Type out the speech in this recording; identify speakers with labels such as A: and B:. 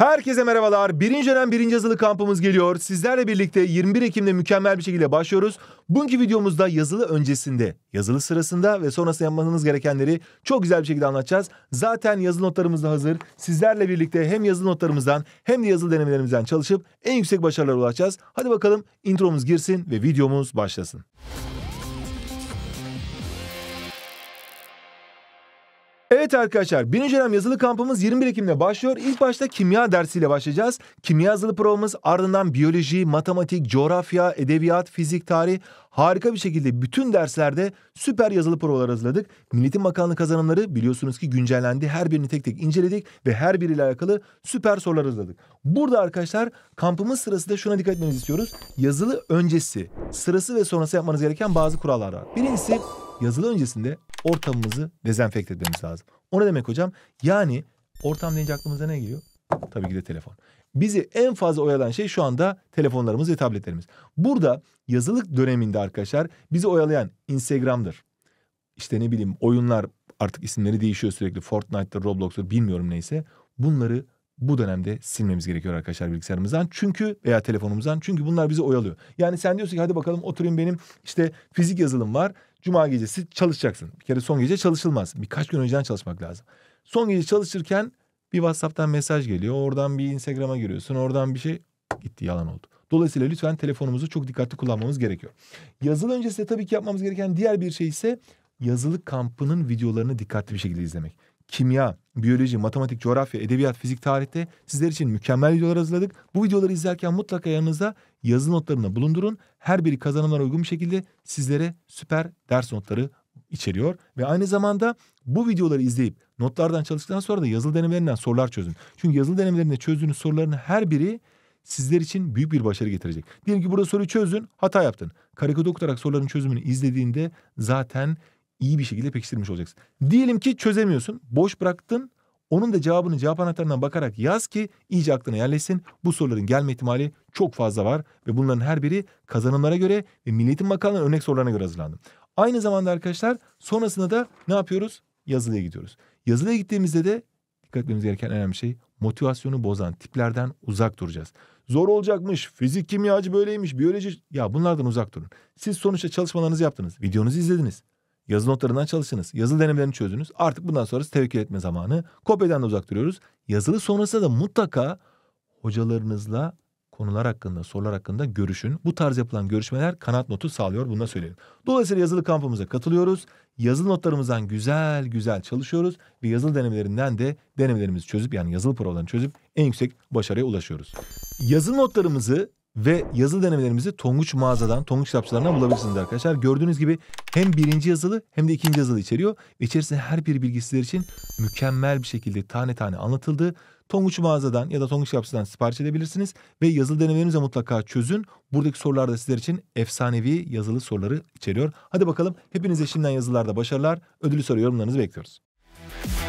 A: Herkese merhabalar. Birinci dönem birinci yazılı kampımız geliyor. Sizlerle birlikte 21 Ekim'de mükemmel bir şekilde başlıyoruz. Bugünkü videomuzda yazılı öncesinde, yazılı sırasında ve sonrasında yapmanız gerekenleri çok güzel bir şekilde anlatacağız. Zaten yazılı notlarımız da hazır. Sizlerle birlikte hem yazılı notlarımızdan hem de yazılı denemelerimizden çalışıp en yüksek başarılara ulaşacağız. Hadi bakalım intromuz girsin ve videomuz başlasın. Evet arkadaşlar, birinci dönem yazılı kampımız 21 Ekim'de başlıyor. İlk başta kimya dersiyle başlayacağız. Kimya yazılı provamız ardından biyoloji, matematik, coğrafya, edebiyat, fizik, tarih harika bir şekilde bütün derslerde süper yazılı provalar hazırladık. Milletin Bakanlığı kazanımları biliyorsunuz ki güncellendi. Her birini tek tek inceledik ve her biriyle alakalı süper sorular hazırladık. Burada arkadaşlar kampımız sırasında şuna dikkat etmenizi istiyoruz. Yazılı öncesi, sırası ve sonrası yapmanız gereken bazı kurallar var. Birincisi yazılı öncesinde ortamımızı dezenfekte etmemiz lazım. O ne demek hocam? Yani ortam deyince aklımıza ne geliyor? Tabii ki de telefon. Bizi en fazla oyalayan şey şu anda telefonlarımız ve tabletlerimiz. Burada yazılık döneminde arkadaşlar bizi oyalayan Instagram'dır. İşte ne bileyim oyunlar artık isimleri değişiyor sürekli. Fortnite'dır, Roblox'tur bilmiyorum neyse. Bunları bu dönemde silmemiz gerekiyor arkadaşlar bilgisayarımızdan. Çünkü veya telefonumuzdan çünkü bunlar bizi oyalıyor. Yani sen diyorsun ki hadi bakalım oturayım benim işte fizik yazılım var. Cuma gecesi çalışacaksın. Bir kere son gece çalışılmaz. Birkaç gün önceden çalışmak lazım. Son gece çalışırken bir WhatsApp'tan mesaj geliyor. Oradan bir Instagram'a giriyorsun. Oradan bir şey gitti yalan oldu. Dolayısıyla lütfen telefonumuzu çok dikkatli kullanmamız gerekiyor. Yazılı öncesinde tabii ki yapmamız gereken diğer bir şey ise yazılı kampının videolarını dikkatli bir şekilde izlemek kimya, biyoloji, matematik, coğrafya, edebiyat, fizik, tarihte sizler için mükemmel videolar hazırladık. Bu videoları izlerken mutlaka yanınızda yazılı notlarını bulundurun. Her biri kazanımlara uygun bir şekilde sizlere süper ders notları içeriyor. Ve aynı zamanda bu videoları izleyip notlardan çalıştıktan sonra da yazılı denemelerinden sorular çözün. Çünkü yazılı denemelerinde çözdüğünüz soruların her biri sizler için büyük bir başarı getirecek. Diyelim ki burada soruyu çözdün, hata yaptın. Karakod okutarak soruların çözümünü izlediğinde zaten iyi bir şekilde pekiştirmiş olacaksın. Diyelim ki çözemiyorsun, boş bıraktın. Onun da cevabını cevap anahtarından bakarak yaz ki iyice aklına yerleşsin. Bu soruların gelme ihtimali çok fazla var ve bunların her biri kazanımlara göre ve Milliyetin Bakanlığı'nın örnek sorularına göre hazırlandı. Aynı zamanda arkadaşlar sonrasında da ne yapıyoruz? Yazılıya gidiyoruz. Yazılıya gittiğimizde de dikkat etmemiz gereken önemli şey motivasyonu bozan tiplerden uzak duracağız. Zor olacakmış, fizik kimyacı böyleymiş, biyoloji... Ya bunlardan uzak durun. Siz sonuçta çalışmalarınızı yaptınız, videonuzu izlediniz. Yazılı notlarından çalışınız. Yazılı denemelerini çözünüz. Artık bundan sonrası tevekkül etme zamanı. Kopyadan da uzak duruyoruz. Yazılı sonrasında da mutlaka hocalarınızla konular hakkında, sorular hakkında görüşün. Bu tarz yapılan görüşmeler kanat notu sağlıyor. Bunu da söyleyelim. Dolayısıyla yazılı kampımıza katılıyoruz. Yazılı notlarımızdan güzel güzel çalışıyoruz. Ve yazılı denemelerinden de denemelerimizi çözüp yani yazılı provalarını çözüp en yüksek başarıya ulaşıyoruz. Yazılı notlarımızı ve yazı denemelerimizi Tonguç mağazadan, Tonguç kitapçılarından bulabilirsiniz arkadaşlar. Gördüğünüz gibi hem birinci yazılı hem de ikinci yazılı içeriyor. İçerisinde her bir bilgi için mükemmel bir şekilde tane tane anlatıldı. Tonguç mağazadan ya da Tonguç kitapçıdan sipariş edebilirsiniz. Ve yazılı denemelerinizi mutlaka çözün. Buradaki sorular da sizler için efsanevi yazılı soruları içeriyor. Hadi bakalım hepinize şimdiden yazılarda başarılar. Ödülü soru yorumlarınızı bekliyoruz.